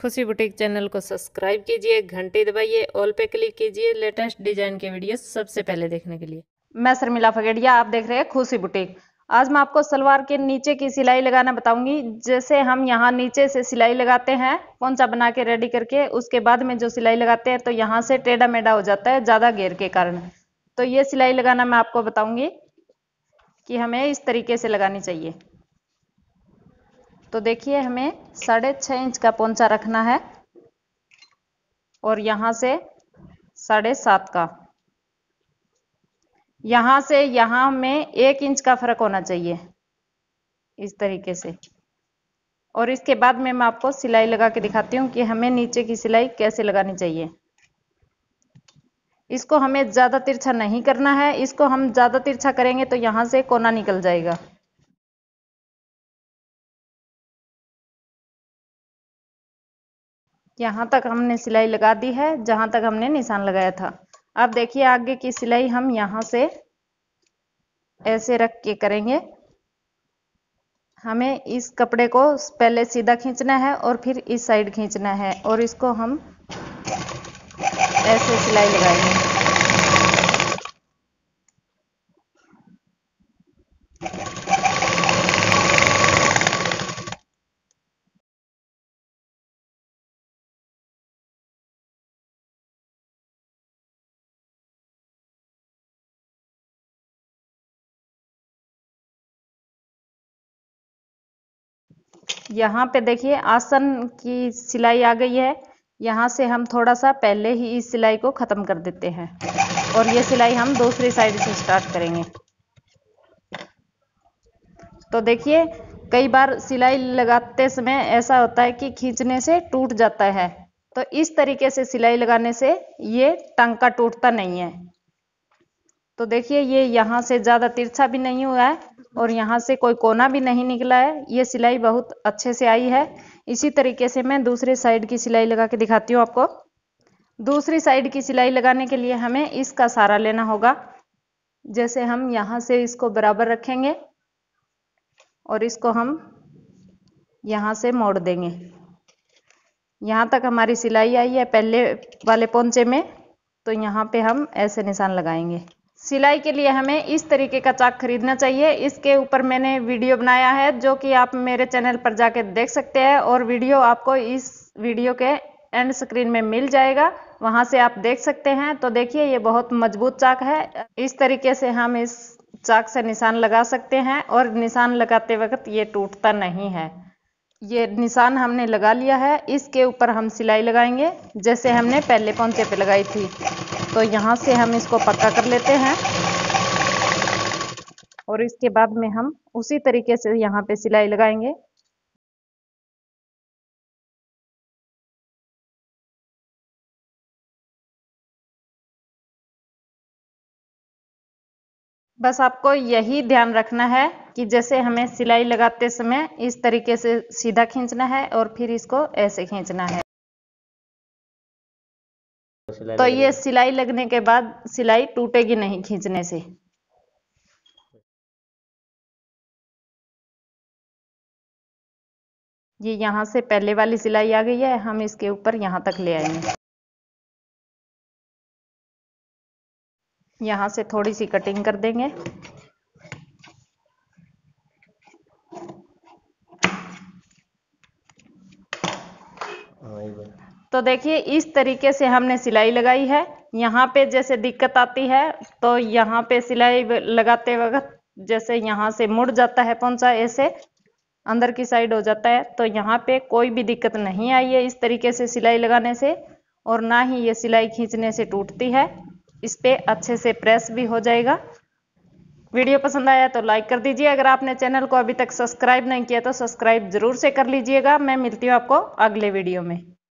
खुशी boutique channel को subscribe कीजिए घंटी दबाइए ऑल पे क्लिक कीजिए लेटेस्ट डिजाइन के वीडियो सबसे पहले देखने के लिए मैं शर्मिला फगेड़िया आप देख रहे हैं खुशी बुटीक आज मैं आपको सलवार के नीचे की सिलाई लगाना बताऊंगी जैसे हम यहाँ नीचे से सिलाई लगाते हैं पोंचा बना के रेडी करके उसके बाद में जो सिलाई लगाते हैं तो यहाँ से टेढ़ा मेढ़ा हो जाता है ज़्यादा घेर के कारण तो ये सिलाई लगाना मैं आपको बताऊंगी कि हमें इस तरीके से लगानी चाहिए तो देखिए हमें साढ़े छः इंच का पोंचा रखना है और यहाँ से साढ़े सात का यहाँ से यहाँ में एक इंच का फर्क होना चाहिए इस तरीके से और इसके बाद में मैं आपको सिलाई लगा के दिखाती हूँ कि हमें नीचे की सिलाई कैसे लगानी चाहिए इसको हमें ज़्यादा तिरछा नहीं करना है इसको हम ज़्यादा तिरछा करेंगे तो यहाँ से कोना निकल जाएगा यहाँ तक हमने सिलाई लगा दी है जहाँ तक हमने निशान लगाया था अब देखिए आगे की सिलाई हम यहाँ से ऐसे रख के करेंगे हमें इस कपड़े को पहले सीधा खींचना है और फिर इस साइड खींचना है और इसको हम ऐसे सिलाई लगाएंगे यहाँ पे देखिए आसन की सिलाई आ गई है यहाँ से हम थोड़ा सा पहले ही इस सिलाई को ख़त्म कर देते हैं और ये सिलाई हम दूसरी साइड से स्टार्ट करेंगे तो देखिए कई बार सिलाई लगाते समय ऐसा होता है कि खींचने से टूट जाता है तो इस तरीके से सिलाई लगाने से ये टंका टूटता नहीं है तो देखिए ये यहाँ से ज़्यादा तिरछा भी नहीं हुआ है और यहाँ से कोई कोना भी नहीं निकला है ये सिलाई बहुत अच्छे से आई है इसी तरीके से मैं दूसरे साइड की सिलाई लगा के दिखाती हूँ आपको दूसरी साइड की सिलाई लगाने के लिए हमें इसका सारा लेना होगा जैसे हम यहाँ से इसको बराबर रखेंगे और इसको हम यहाँ से मोड़ देंगे यहाँ तक हमारी सिलाई आई है पहले वाले पोंचे में तो यहाँ पे हम ऐसे निशान लगाएंगे सिलाई के लिए हमें इस तरीके का चाक खरीदना चाहिए इसके ऊपर मैंने वीडियो बनाया है जो कि आप मेरे चैनल पर जाके देख सकते हैं और वीडियो आपको इस वीडियो के एंड स्क्रीन में मिल जाएगा वहां से आप देख सकते हैं तो देखिए ये बहुत मजबूत चाक है इस तरीके से हम इस चाक से निशान लगा सकते हैं और निशान लगाते वक्त ये टूटता नहीं है ये निशान हमने लगा लिया है इसके ऊपर हम सिलाई लगाएंगे जैसे हमने पहले पौंचे पे लगाई थी तो यहाँ से हम इसको पक्का कर लेते हैं और इसके बाद में हम उसी तरीके से यहाँ पे सिलाई लगाएंगे बस आपको यही ध्यान रखना है कि जैसे हमें सिलाई लगाते समय इस तरीके से सीधा खींचना है और फिर इसको ऐसे खींचना है तो ये सिलाई लगने के बाद सिलाई टूटेगी नहीं खींचने से ये यहाँ से पहले वाली सिलाई आ गई है हम इसके ऊपर यहाँ तक ले आएंगे यहाँ से थोड़ी सी कटिंग कर देंगे हाँ तो देखिए इस तरीके से हमने सिलाई लगाई है यहाँ पे जैसे दिक्कत आती है तो यहाँ पे सिलाई लगाते वक्त जैसे यहाँ से मुड़ जाता है पोंचा ऐसे अंदर की साइड हो जाता है तो यहाँ पे कोई भी दिक्कत नहीं आई है इस तरीके से सिलाई लगाने से और ना ही ये सिलाई खींचने से टूटती है इस पर अच्छे से प्रेस भी हो जाएगा वीडियो पसंद आया तो लाइक कर दीजिए अगर आपने चैनल को अभी तक सब्सक्राइब नहीं किया तो सब्सक्राइब जरूर से कर लीजिएगा मैं मिलती हूँ आपको अगले वीडियो में